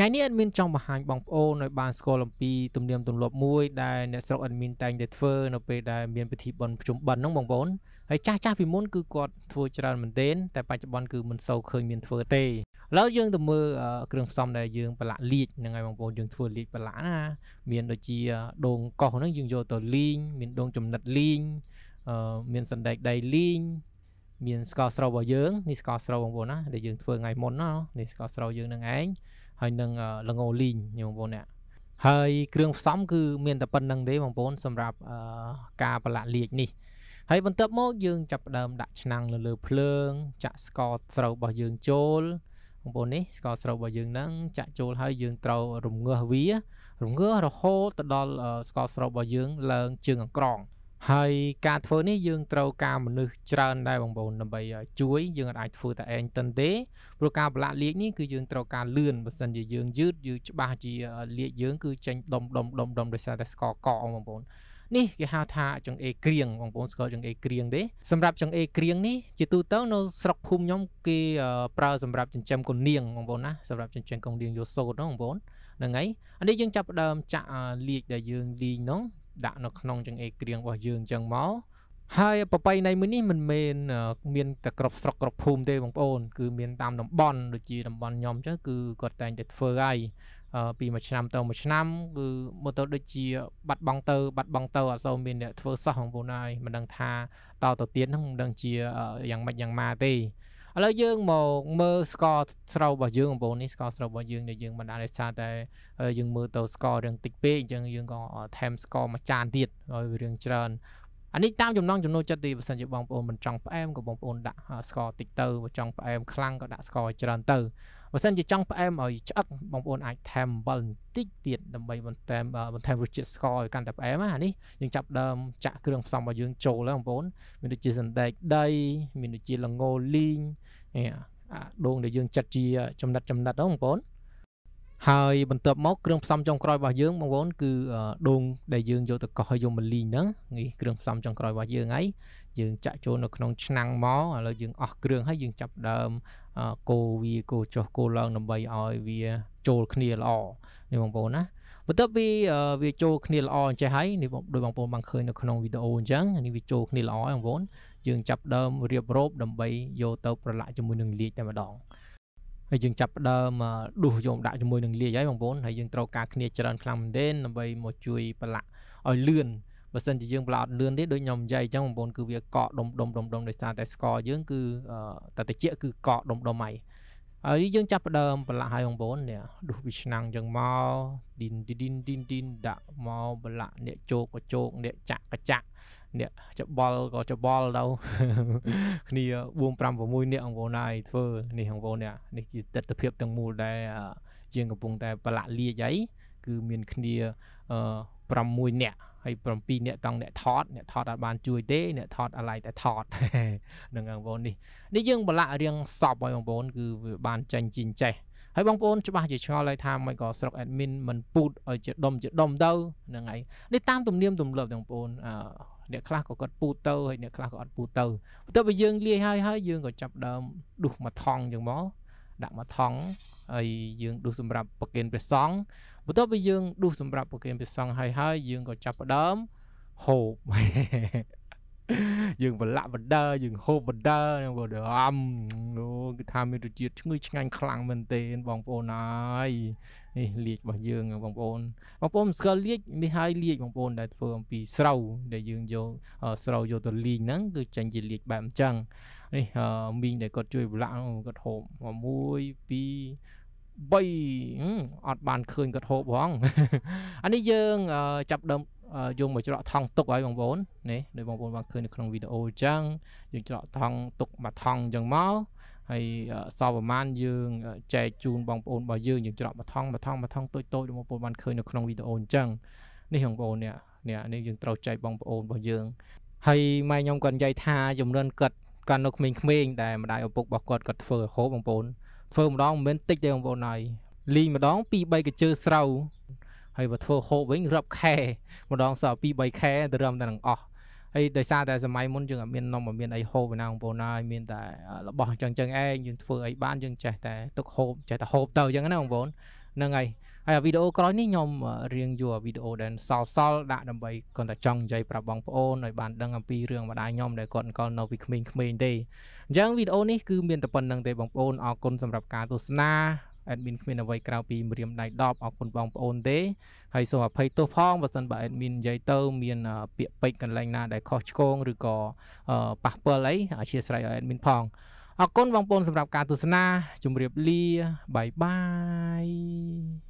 ថ្ងៃនេះអត់មានចង់បង្ហាញបងប្អូនឲ្យបានស្គាល់អំពីទំនៀមទម្លាប់មួយដែលអ្នកស្រុកអត់មានតែងតែធ្វើនៅពេលដែលមានពិធីបុណ្យភ្ជុំបិណ្ឌហ្នឹងបងប្អូនហើយចាស់ចាស់ពីមុនគឺគាត់ធ្វើច្រើនមែនទែនតែបច្ចុប្បន្នគឺមិនសូវឃើញមានធ្វើទេឥឡូវយើងទៅមើលគ្រឿងផ្សំដែលយើងប្រឡាក់លាយហ្នឹងហើយបងប្អូនយើងធ្វើលាយប្រឡាក់ណាមានដូចជា ដូងកោសហ្នឹងយើងយកទៅលីងមានដូងចំណិតលីងមានសណ្ដែកដីលីងមានស្ករស្រូវរបស់យើងនេះស្ករស្រូវបងប្អូនណាដែលយើងធ្វើថ្ងៃមុនណានេះស្ករស្រូវយើងនឹងឯងហើយនឹងល្ងលីងបងប្អូនអ្នកហើយគ្រឿងផ្សំគឺមានតែប៉ុណ្្នឹងទេបងប្អូនសម្រាប់ការប្រឡាក់លៀចនេះហើយបន្ទាប់មកយើងចាប់ផ្ដើមដាក់ឆ្នាំងលើលើភ្លើង ចាក់ស្ករស្រូវរបស់យើងចូលបងប្អូននេះស្ករស្រូវរបស់យើងហ្នឹងចាក់ចូលហើយយើងត្រូវរំងាស់វា រំងាស់រហូតទៅដល់ស្ករស្រូវរបស់យើងឡើងជើងអង្ក្រង់ហើយការធ្វើនេះយើងត្រូវការមនុស្សច្រើនដែរបងប្អូនដើម្បីជួយយើងអាចធ្វើតែឯងតិនទេព្រោះការបលាក់លេខនេះគឺយើងត្រូវការលឿនបើមិនជាយើងយឺតយឺច្បាស់ជាលេខយើងគឺចេញដុំដុំដុំដុំដោយសារតែស្កកកបងប្អូននេះគេហៅថាចង្អេក្រៀងបងប្អូនស្គាល់ចង្អេក្រៀងទេសម្រាប់ចង្អេក្រៀងនេះជាទូទៅនៅស្រុកភូមិខ្ញុំគេប្រើសម្រាប់ចិញ្ចឹមកូននាងបងប្អូនណាសម្រាប់ចិញ្ចឹមកូននាងយោសូតហ្នឹងបងប្អូនហ្នឹងហើយអានេះយើងចាប់ផ្ដើមចាក់លៀកដែលយើងលីងហ្នឹងដាក់នៅក្នុងចង្អេរគ្រៀងរបស់យើងអញ្ចឹងមកហើយប្របីនៃមួយនេះមិនមែនមានតែក្របស្រុកក្របភូមិទេបងប្អូន គឺមានតាមតំបន់ដូចជាតំបន់ខ្ញុំចឹងគឺគាត់តែងតែធ្វើហើយពីមួយឆ្នាំ ទៅមួយឆ្នាំ គឺមើលទៅដូចជាបាត់បង់ទៅបាត់បង់ទៅអត់សូវមានអ្នកធ្វើសោះបងប្អូនហើយមិនដឹងថាតទៅទៀតហ្នឹងមិនដឹងជាយ៉ាងម៉េចយ៉ាងម៉ាទេឥឡូវយើងមកមើល score ស្រូវរបស់យើងបងប្អូននេះ score ស្រូវរបស់យើងដែលយើងមិនបានដោយសារតែយើងមើលទៅ score រឿងតិចពេកអញ្ចឹងយើងក៏ថែម score មួយចានទៀតឲ្យវារឿងច្រើនអានេះតាមចំណងចំណូលចិត្តទេបើសិនជាបងប្អូនមិនចង់ផ្អែមក៏បងប្អូនដាក់ score តិចទៅបើចង់ផ្អែមខ្លាំងក៏ដាក់ score ច្រើនទៅបើសិនជាចង់ផ្អែមឲ្យឆ្អឹកបងប្អូនអាចថែមអំបិលបន្តិចទៀតដើម្បីបន្ថែមបន្ថែមរសជាតិ score ឲ្យកាន់តែផ្អែមណានេះយើងចាប់ដើមចាក់គ្រឿងផ្សំរបស់យើង ចូលហើយបងប្អូនមានដូចជាសណ្ដែកដីមានដូចជាល្ងលីងអាដូងដែលយើងចាត់ជាចំណិតចំណិតហ្នឹងបងប្អូនហើយ បន្ទាប់មកគ្រឿងផ្សំចុងក្រោយរបស់យើងបងប្អូន គឺដូងដែលយើងយកទៅកោសហើយយកមកលីងហ្នឹងនេះគ្រឿងផ្សំចុងក្រោយរបស់យើងហើយយើងចាក់ចូលនៅក្នុងឆ្នាំងមកឥឡូវយើងអស់គ្រឿងហើយយើងចាប់ដើមកូរវាកូរចុះកូរឡើងដើម្បីឲ្យវាចូល គ្នាល្អនេះបងប្អូនណាបន្ទាប់ពីវាចូលគ្នាល្អអញ្ចេះហើយនេះដោយបងប្អូនបានឃើញនៅក្នុងវីដេអូអញ្ចឹងនេះវាចូលគ្នាល្អហើយបងប្អូនយើងចាប់ដើមរៀបរាប់ដើម្បីយកទៅប្រឡាក់ជាមួយនឹងលាយតែម្ដងហើយយើងចាប់ដើមដួសយកដាក់ជាមួយនឹងលាយហើយបងប្អូនហើយយើងត្រូវការគ្នាច្រើនខ្លាំងមែនទែនដើម្បីមកជួយប្រឡាក់ឲ្យលឿនបើសិនជាយើងប្រឡាក់អត់លឿនទេដូចខ្ញុំនិយាយអញ្ចឹងបងប្អូនគឺវាកកដុំដុំដុំដុំដោយសារតែស្ករយើងគឺតែតិចគឺកកដុំដុំហើយហើយយើងចាប់ផ្ដើមប្រឡាក់ហើយបងប្អូននេះដុសពីឆ្នាំងចឹងមកឌីនឌីនឌីនឌីនដាក់មកប្រឡាក់អ្នកជោគក៏ជោគអ្នកចាក់ក៏ចាក់អ្នកច្បល់ក៏ច្បល់ទៅគ្នា4 5 6អ្នកបងប្អូនហើយធ្វើនេះបងប្អូននេះនេះជាទស្សនភាពទាំងមូលដែលជាងកំពុងតែប្រឡាក់លាយអីគឺមានគ្នា6អ្នក27អ្នកកង់អ្នកថតអ្នកថតអាចបានជួយទេអ្នកថតអាឡៃតែថតនឹងបងប្អូននេះនេះយើងបលាក់រៀងសពឲ្យបងប្អូន គឺវាបានចាញ់ជីងចេះហើយបងប្អូនច្បាស់ជាឆ្ងល់ហើយថាមិនក៏ស្រុក admin មិនពូតឲ្យជាដុំជាដុំទៅហ្នឹងហើយនេះតាមទំនៀមទម្លាប់បងប្អូនអឺអ្នកខ្លះក៏គាត់ពូទៅហើយអ្នកខ្លះក៏អត់ពូទៅបន្ទាប់ពីយើងលាយហើយហើយយើងក៏ចាប់ដើមដុះមកថងចឹងមកដាក់មកថង់ហើយយើងដួសសម្រាប់ប្រគេនព្រះសង្ឃបន្ទាប់ពីយើងដួសសម្រាប់ប្រគេនព្រះសង្ឃហើយហើយយើងក៏ចាប់ផ្ដើមហូបយើងប្រឡាក់បណ្ដើយើងហូបបណ្ដើហ្នឹងបងអមអូគឺថាមានរសជាតិឈ្ងុយឆ្ងាញ់ខ្លាំងមែនទែនបងប្អូនហើយនេះលាជរបស់យើងបងប្អូនបងប្អូនស្គាល់លាជនេះហើយលាជបងប្អូនដែលធ្វើអំពីស្រូវដែលយើងយកស្រូវយកទៅលីងហ្នឹងគឺចេញជាលាជបែបអញ្ចឹងនេះមីងដែលគាត់ជួយប្រឡាក់គាត់ហូប1 2 3អត់បានឃើញគាត់ហូបហងអានេះយើងចាប់ដើមយកមកច្រកថង់ទុកឲ្យបងប្អូននេះដូចបងប្អូនបានឃើញនៅក្នុងវីដេអូអញ្ចឹងយើងច្រកថង់ទុកមួយថង់អញ្ចឹងមកហើយសល់ប្រមាណយើងចែកជូនបងប្អូនរបស់យើងយើងច្រកមួយថង់មួយថង់មួយថង់តូចតូចដូចបងប្អូនបានឃើញនៅក្នុងវីដេអូអញ្ចឹងនេះបងប្អូននេះនេះយើងត្រូវចែកបងប្អូនរបស់យើងហើយម៉ែខ្ញុំគាត់និយាយថាជំរឿនគាត់គាត់នៅក្មេងៗដែលម្ដាយឪពុករបស់គាត់គាត់ធ្វើហូបបងប្អូនធ្វើម្ដងមិនមែនតិចទេបងប្អូនហើយលីងម្ដង2 3កញ្ជើស្រូវហើយបើធ្វើហូបវិញរាប់ខែម្ដងសោះ2 3ខែទៅរឹមតែនឹងអស់ហើយដោយសារតែសម័យមុនយើងអត់មាននំអត់មានអីហូបឯណាបងប្អូនណាមានតែរបស់អញ្ចឹងចឹងឯងយើងធ្វើអីបានយើងចេះតែទុកហូបចេះតែហូបទៅអញ្ចឹងណាបងប្អូនហ្នឹងហើយហើយវីដេអូក្រោយនេះខ្ញុំរៀងយកវីដេអូដែលសល់សល់ដាក់ដើម្បីគាត់តែចង់និយាយប្រាប់បងប្អូនឲ្យបានដឹងអំពីរឿងម្ដាយខ្ញុំដែលគាត់អង្កលនៅពីក្មេងៗទេអញ្ចឹងវីដេអូនេះគឺមានតែប៉ុណ្្នឹងទេបងប្អូនអរគុណសម្រាប់ការទស្សនា admin គ្មានអ្វីក្រៅពីម្រាមដៃ10អរគុណបងប្អូនទេហើយសូមអភ័យទោសផងបើសិនបើ admin និយាយទៅ មាន ពាក្យពេចន៍កន្លែងណា ដែលខុសឆ្គងឬក៏ប៉ះពាល់អីអធិស្ឋានឲ្យ admin ផងអរគុណបងប្អូនសម្រាប់ការទស្សនាជម្រាបលាបាយបាយ